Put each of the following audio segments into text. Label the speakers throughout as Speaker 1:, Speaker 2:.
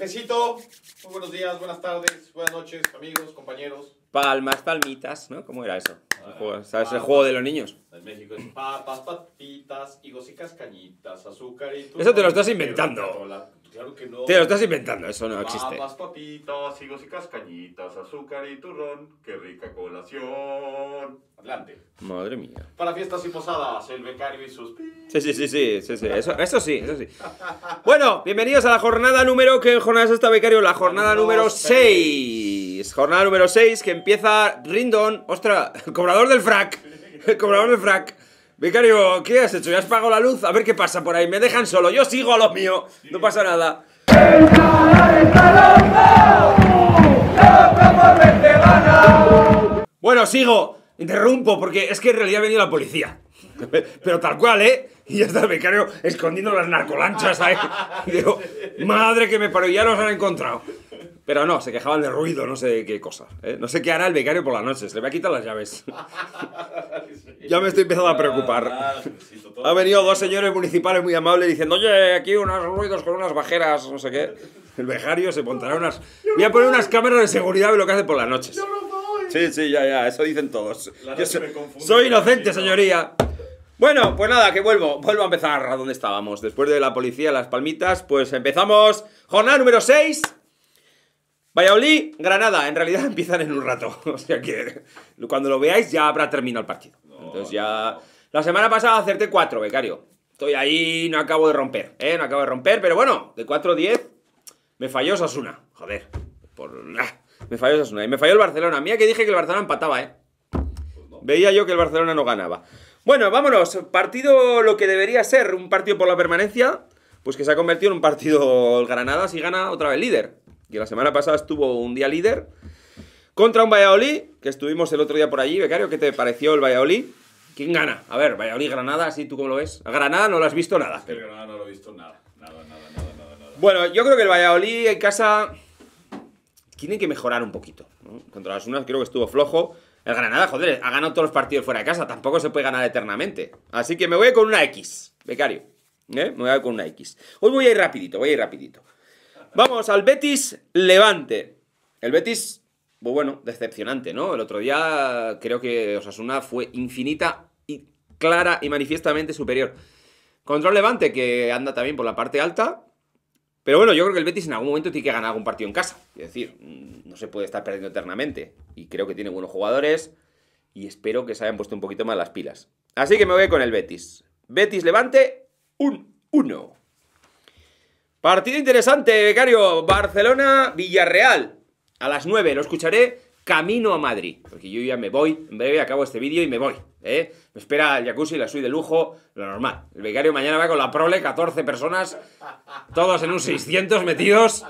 Speaker 1: Necesito. buenos días, buenas tardes, buenas noches, amigos, compañeros. Palmas, palmitas, ¿no? ¿Cómo era eso? Ah, ¿Sabes el juego de los niños? En México es papas, patitas, higos y cascañitas, azúcar y Eso te lo estás inventando. Te lo estás inventando, eso no existe. Papas, papitas, higos y cascañitas, azúcar y turrón, qué rica colación. Adelante. Madre mía. Para fiestas y posadas, el becario y sus pi Sí, sí, sí, sí, sí, sí. Eso, sí, eso sí. Bueno, bienvenidos a la jornada número, ¿qué jornada es esta, becario? La jornada número 6. Jornada número 6 que empieza Rindon, ostra, el cobrador del frac. El cobrador del frac. Becario, ¿qué has hecho? ¿Ya has pagado la luz? A ver qué pasa por ahí. Me dejan solo, yo sigo a lo mío. No pasa nada. Bueno, sigo. Interrumpo porque es que en realidad ha venido la policía. Pero tal cual, ¿eh? Y ya está el becario escondiendo las narcolanchas ahí. digo, madre que me paro, ya nos han encontrado. Pero no, se quejaban de ruido, no sé de qué cosa. ¿eh? No sé qué hará el becario por las noches. Le va a quitar las llaves. ya me estoy empezando a preocupar. Ah, ha venido dos señores municipales muy amables diciendo, oye, aquí unos ruidos con unas bajeras, no sé qué. El becario se montará unas... Voy a poner unas cámaras de seguridad de lo que hace por las noches. Sí, sí, ya, ya, eso dicen todos. Yo soy inocente, señoría. Bueno, pues nada, que vuelvo, vuelvo a empezar a donde estábamos. Después de la policía, las palmitas, pues empezamos jornada número 6. Valladolid, Granada, en realidad empiezan en un rato. O sea que cuando lo veáis ya habrá terminado el partido. Entonces ya... La semana pasada acerté 4, becario. Estoy ahí, no acabo de romper, ¿eh? No acabo de romper, pero bueno, de 4-10 me falló Sasuna. Joder, por... Ah, me falló Sasuna. Y me falló el Barcelona. Mira que dije que el Barcelona empataba, ¿eh? Pues Veía yo que el Barcelona no ganaba. Bueno, vámonos. Partido lo que debería ser un partido por la permanencia, pues que se ha convertido en un partido el Granada si gana otra vez líder. Que la semana pasada estuvo un día líder contra un Valladolid, que estuvimos el otro día por allí, becario, ¿qué te pareció el Valladolid? ¿Quién gana? A ver, Valladolid, Granada, ¿Si tú cómo lo ves? Granada no lo has visto nada. El Granada no lo he visto nada. Nada, nada, nada, nada, Bueno, yo creo que el Valladolid en casa tiene que mejorar un poquito. Contra las unas creo que estuvo flojo. El Granada, joder, ha ganado todos los partidos fuera de casa. Tampoco se puede ganar eternamente. Así que me voy con una X, becario. ¿eh? Me voy con una X. Hoy voy a ir rapidito, voy a ir rapidito. Vamos al Betis Levante. El Betis, pues bueno, decepcionante, ¿no? El otro día creo que Osasuna fue infinita y clara y manifiestamente superior. Control Levante, que anda también por la parte alta, pero bueno, yo creo que el Betis en algún momento tiene que ganar algún partido en casa. Es decir, mm, no se puede estar perdiendo eternamente. Y creo que tiene buenos jugadores. Y espero que se hayan puesto un poquito más las pilas. Así que me voy con el Betis. Betis Levante, un 1. Partido interesante, becario. Barcelona, Villarreal. A las 9 lo escucharé camino a Madrid. Porque yo ya me voy. En breve acabo este vídeo y me voy. ¿eh? Me espera el jacuzzi, la suite de lujo, lo normal. El becario mañana va con la prole, 14 personas, todos en un 600 metidos.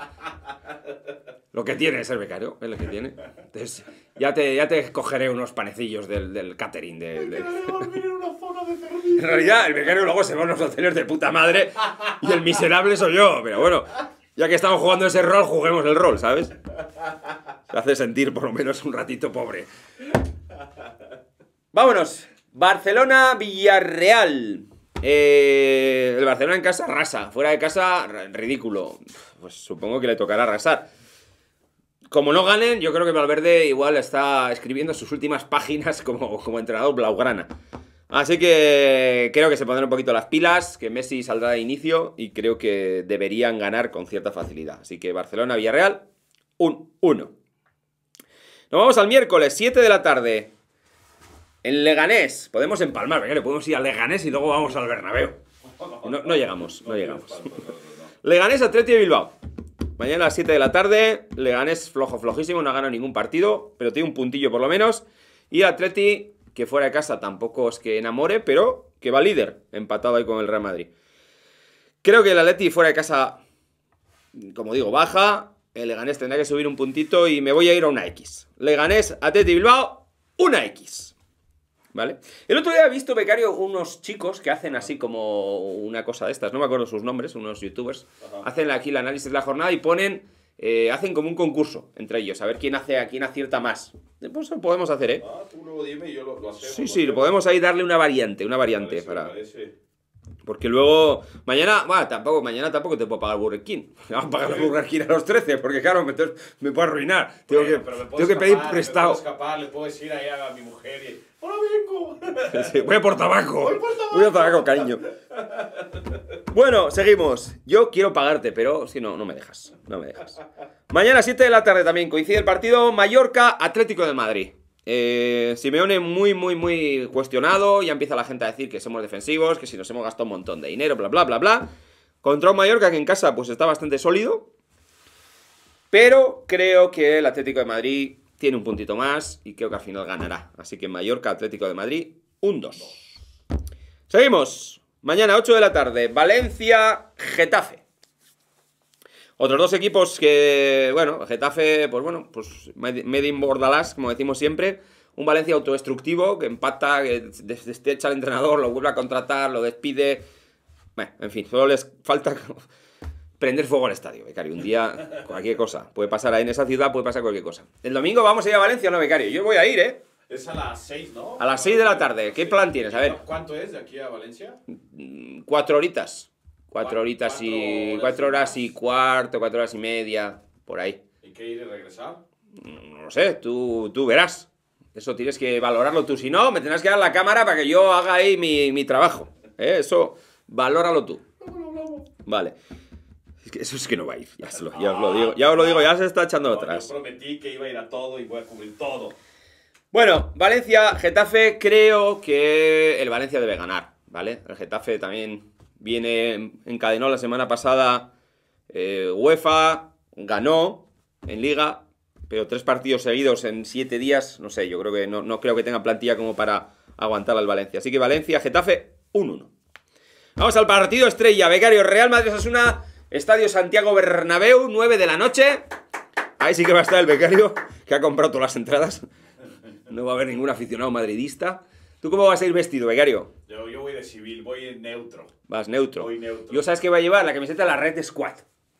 Speaker 1: Lo que tiene es el becario, es lo que tiene. Entonces, ya te, ya te cogeré unos panecillos del, del catering. De, en realidad, el becario luego se va a unos hoteles de puta madre y el miserable soy yo. Pero bueno, ya que estamos jugando ese rol, juguemos el rol, ¿sabes? Se hace sentir por lo menos un ratito pobre. Vámonos. Barcelona, Villarreal. Eh, el Barcelona en casa rasa. Fuera de casa, ridículo. Pues supongo que le tocará arrasar. Como no ganen, yo creo que Valverde igual está escribiendo sus últimas páginas como, como entrenador blaugrana. Así que creo que se pondrán un poquito las pilas, que Messi saldrá de inicio y creo que deberían ganar con cierta facilidad. Así que Barcelona-Villarreal, un 1. Nos vamos al miércoles, 7 de la tarde. En Leganés, podemos empalmar, le podemos ir a Leganés y luego vamos al Bernabéu. No, llegamos, no llegamos. Leganés Atleti de Bilbao. Mañana a las 7 de la tarde, Leganés flojo, flojísimo, no ha ganado ningún partido, pero tiene un puntillo por lo menos. Y Atleti, que fuera de casa tampoco es que enamore, pero que va líder, empatado ahí con el Real Madrid. Creo que el Atleti fuera de casa, como digo, baja. El Leganés tendrá que subir un puntito y me voy a ir a una X. Leganés, Atleti Bilbao, una X. ¿Vale? El otro día he visto, becario, unos chicos que hacen así como una cosa de estas, no me acuerdo sus nombres, unos youtubers, hacen aquí el análisis de la jornada y ponen, eh, hacen como un concurso entre ellos, a ver quién hace a quién acierta más. Eh, pues lo podemos hacer, ¿eh? Ah, tú luego dime y yo lo, hacemos, Sí, sí, lo podemos ahí darle una variante, una variante para... Porque luego, mañana, bueno, tampoco, mañana tampoco te puedo pagar Burger King. Me van a pagar Burger King a los 13, porque claro, me, puedo arruinar. Tengo, que, pedir prestado. Me le puedo decir ahí a mi mujer y ¡Hola, a por tabaco. Voy a por tabaco, cariño. Bueno, seguimos. Yo quiero pagarte, pero si no, no me dejas. No me dejas. Mañana 7 de la tarde también coincide el partido Mallorca-Atlético de Madrid. Eh, Simeone muy, muy, muy cuestionado. Ya empieza la gente a decir que somos defensivos, que si nos hemos gastado un montón de dinero, bla, bla, bla, bla. Contra un Mallorca que en casa pues está bastante sólido. Pero creo que el Atlético de Madrid tiene un puntito más y creo que al final ganará. Así que Mallorca Atlético de Madrid, un 2. Seguimos. Mañana 8 de la tarde, Valencia Getafe. Otros dos equipos que, bueno, Getafe, pues bueno, pues Made Bordalás, como decimos siempre. Un Valencia autodestructivo que empata, que echar al entrenador, lo vuelve a contratar, lo despide. Bueno, en fin, solo les falta prender fuego al estadio, becario. Un día, cualquier cosa. Puede pasar ahí en esa ciudad, puede pasar cualquier cosa. El domingo vamos a ir a Valencia, ¿no, becario? Yo voy a ir, ¿eh? Es a las 6, ¿no? A las 6 de la tarde. ¿Qué plan tienes? A ver. ¿Cuánto es de aquí a Valencia? Mm, cuatro horitas. Cuatro horitas y. Horas cuatro horas y cuarto, cuatro horas y media, por ahí. ¿Y qué ir y regresar? Mm, no lo sé, tú, tú verás. Eso tienes que valorarlo tú. Si no, me tendrás que dar la cámara para que yo haga ahí mi, mi trabajo. ¿eh? Eso, valóralo tú. Vale eso es que no va a ir, ya, os lo digo, ya os lo digo, ya se está echando atrás. Yo prometí que iba a ir a todo y voy a cubrir todo. Bueno, Valencia, Getafe, creo que el Valencia debe ganar, ¿vale? El Getafe también viene, encadenó la semana pasada eh, UEFA, ganó en Liga, pero tres partidos seguidos en siete días, no sé, yo creo que no, creo que tenga plantilla como para aguantar al Valencia. Así que Valencia, Getafe, 1-1. Vamos al partido estrella, Becario, Real Madrid es una Estadio Santiago Bernabéu, 9 de la noche. Ahí sí que va a estar el becario, que ha comprado todas las entradas. No va a haber ningún aficionado madridista. ¿Tú cómo vas a ir vestido, becario? Yo, yo voy de civil, voy neutro. Vas neutro. Voy neutro. Yo sabes que va a llevar la camiseta de la Red Squad.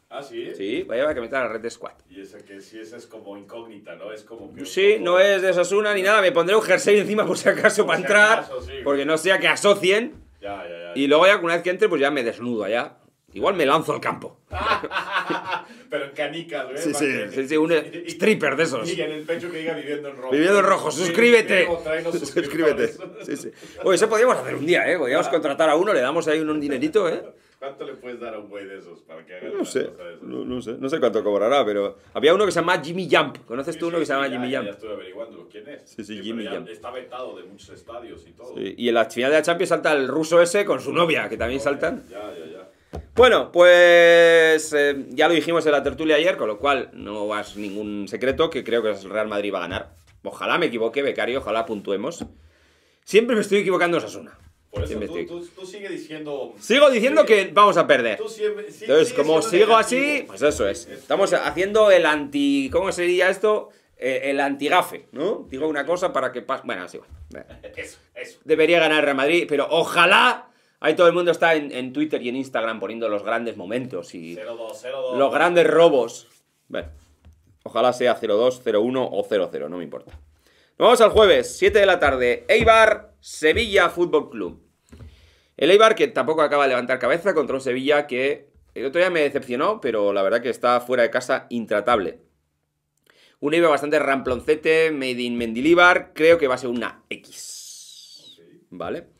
Speaker 1: ¿Ah, sí? Sí, va a llevar la camiseta de la Red Squad. Y esa que sí, esa es como incógnita, ¿no? Es como... sí, no es de Sasuna ni nada. Me pondré un jersey encima por si acaso para entrar. porque no sea que asocien. Ya, ya, ya, y luego ya, una vez que entre, pues ya me desnudo allá. Igual me lanzo al campo. Pero en canicas, ¿eh? Sí, sí, un stripper de esos. Y en el pecho que diga viviendo en rojo. Viviendo en rojo, suscríbete. suscríbete. Sí, sí. Oye, eso podríamos hacer un día, ¿eh? Podríamos ah. contratar a uno, le damos ahí un dinerito, ¿eh? ¿Cuánto le puedes dar a un güey de esos para que haga no sé, no, sé, no sé cuánto cobrará, pero había uno que se llama Jimmy Jump. ¿Conoces tú uno que se llama Jimmy Jump? Ya estuve averiguando quién es. Sí, sí, Jimmy Jump. Está vetado de muchos estadios y todo. y en la final de la Champions salta el ruso ese con su novia, que también saltan. Bueno, pues eh, ya lo dijimos en la tertulia ayer, con lo cual no es ningún secreto que creo que el Real Madrid va a ganar. Ojalá me equivoque, becario, ojalá puntuemos. Siempre me estoy equivocando Sasuna. Por eso, tú, tú, diciendo... Sigo diciendo que vamos a perder. Tú siempre, Entonces, como sigo así, pues eso es. Estamos haciendo el anti... ¿Cómo sería esto? Eh, el antigafe, ¿no? Digo una cosa para que pase... Bueno, así va. Eso, eso. Debería ganar el Real Madrid, pero ojalá Ahí todo el mundo está en, Twitter y en Instagram poniendo los grandes momentos y los grandes robos. Bueno, ojalá sea 02, 1 o 00, no me importa. Nos vamos al jueves, 7 de la tarde, Eibar, Sevilla Fútbol Club. El Eibar que tampoco acaba de levantar cabeza contra un Sevilla que el otro día me decepcionó, pero la verdad que está fuera de casa intratable. Un Eibar bastante ramploncete, made in Mendilibar, creo que va a ser una X. ¿Vale?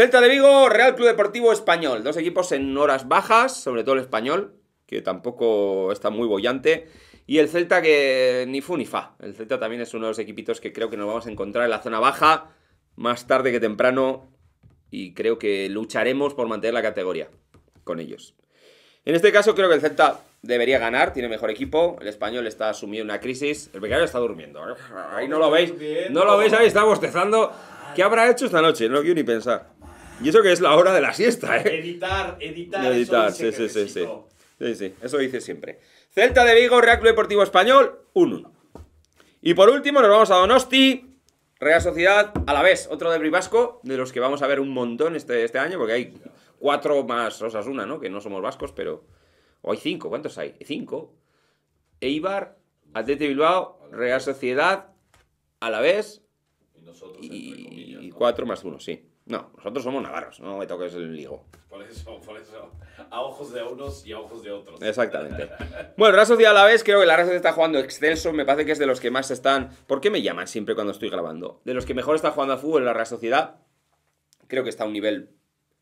Speaker 1: Celta de Vigo, Real Club Deportivo Español. Dos equipos en horas bajas, sobre todo el español, que tampoco está muy bollante. Y el Celta que ni fu ni fa. El Celta también es uno de los equipitos que creo que nos vamos a encontrar en la zona baja más tarde que temprano. Y creo que lucharemos por mantener la categoría con ellos. En este caso creo que el Celta debería ganar, tiene mejor equipo, el español está sumido en una crisis, el becario está durmiendo, ¿eh? ahí no lo veis, no lo veis, ahí está bostezando. ¿Qué habrá hecho esta noche? No lo quiero ni pensar. Y eso que es la hora de la siesta, ¿eh? Editar, editar. editar, eso dice sí, sí, sí, sí. Eso dice siempre. Celta de Vigo, Real Club Deportivo Español, 1-1. Y por último nos vamos a Donosti, Real Sociedad, a la vez, otro de vasco de los que vamos a ver un montón este, este año, porque hay cuatro más Osasuna, ¿no? Que no somos vascos, pero... O hay cinco, ¿cuántos hay? Cinco. Eibar, Atleti Bilbao, Real Sociedad, a la vez... Y, nosotros, y cuatro más uno, sí. No, nosotros somos navarros, no me toques el ligo. Por eso, por eso. A ojos de unos y a ojos de otros. Exactamente. bueno, Real Sociedad a la vez, creo que la Real Sociedad está jugando extenso Me parece que es de los que más están. ¿Por qué me llaman siempre cuando estoy grabando? De los que mejor está jugando a fútbol en la Real Sociedad. Creo que está a un nivel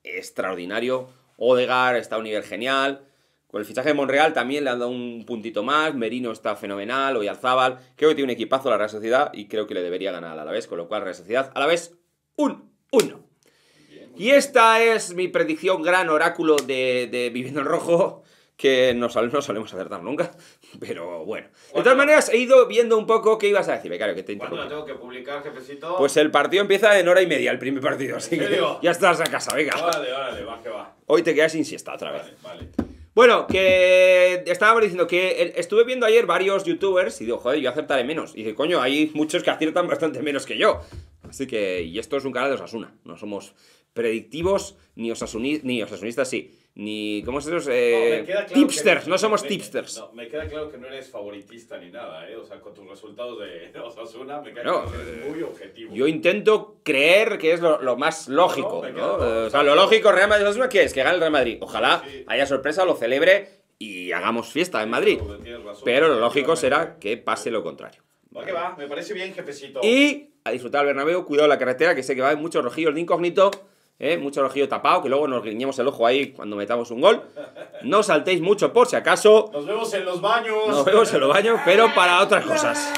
Speaker 1: extraordinario. Odegar está a un nivel genial. Con el fichaje de Monreal también le han dado un puntito más. Merino está fenomenal. Hoy Alzábal. Creo que tiene un equipazo la Real Sociedad y creo que le debería ganar a la vez. Con lo cual, Real Sociedad a la vez, un uno y esta es mi predicción, gran oráculo de, de Viviendo en Rojo, que no, no solemos acertar nunca, pero bueno. De todas maneras, he ido viendo un poco qué ibas a decir, claro, que te ¿Cuándo la tengo que publicar, jefecito? Pues el partido empieza en hora y media, el primer partido, así ya estás a casa, venga. va que va. Hoy te quedas sin siesta otra vez. Vale, Bueno, que estábamos diciendo que estuve viendo ayer varios youtubers y digo, joder, yo acertaré menos. Y dije, coño, hay muchos que aciertan bastante menos que yo. Así que, y esto es un canal de Osasuna, no somos predictivos, ni osasunistas, ni osasunistas sí, ni ¿cómo se los eh, tipsters, no somos tipsters. No, me queda claro que no eres favoritista ni nada, ¿eh? o sea, con tus resultados de Osasuna me queda claro que eres eh, muy objetivo. Yo intento creer que es lo, lo más lógico, ¿no? o sea, lo lógico Real Madrid Osasuna es que gane el Real Madrid. Ojalá haya sorpresa, lo celebre y hagamos fiesta en Madrid. Pero lo lógico será que pase lo contrario. Va que va, me parece bien, jefecito. Y a disfrutar el Bernabéu, cuidado la carretera, que sé que va en muchos rojillos de incógnito. ¿eh? mucho el ojillo tapado, que luego nos guiñemos el ojo ahí cuando metamos un gol. No saltéis mucho por si acaso. Nos vemos en los baños. Nos vemos en los baños, pero para otras cosas.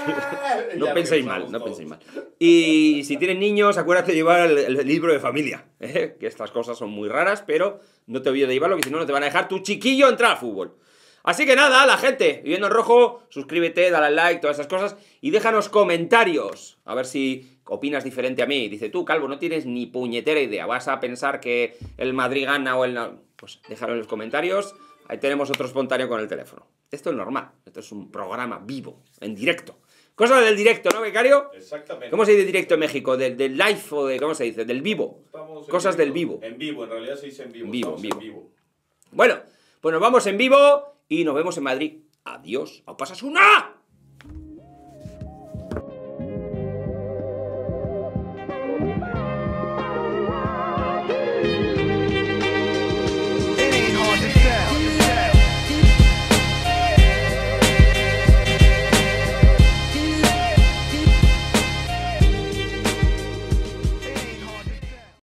Speaker 1: no penséis mal, no penséis mal. Y si tienen niños, acuérdate de llevar el, libro de familia, ¿eh? que estas cosas son muy raras, pero no te olvides de llevarlo, que si no, no te van a dejar tu chiquillo entrar al fútbol. Así que nada, la gente, viviendo en rojo, suscríbete, dale al like, todas esas cosas y déjanos comentarios. A ver si opinas diferente a mí. Dice, tú, Calvo, no tienes ni puñetera idea. ¿Vas a pensar que el Madrid gana o el... Pues déjalo en los comentarios. Ahí tenemos otro espontáneo con el teléfono. Esto es normal. Esto es un programa vivo, en directo. Cosa del directo, ¿no, becario? Exactamente. ¿Cómo se dice directo en México? Del, live o de, ¿cómo se dice? Del vivo. Cosas del vivo. En vivo, en realidad se dice en vivo. vivo, vivo. en vivo. Bueno, pues nos vamos en vivo y nos vemos en Madrid. Adiós. ¿O pasas una!